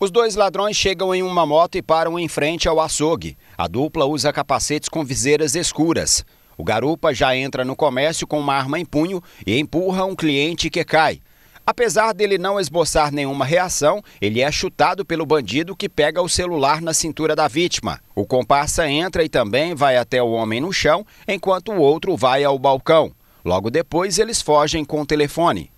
Os dois ladrões chegam em uma moto e param em frente ao açougue. A dupla usa capacetes com viseiras escuras. O garupa já entra no comércio com uma arma em punho e empurra um cliente que cai. Apesar dele não esboçar nenhuma reação, ele é chutado pelo bandido que pega o celular na cintura da vítima. O comparsa entra e também vai até o homem no chão, enquanto o outro vai ao balcão. Logo depois, eles fogem com o telefone.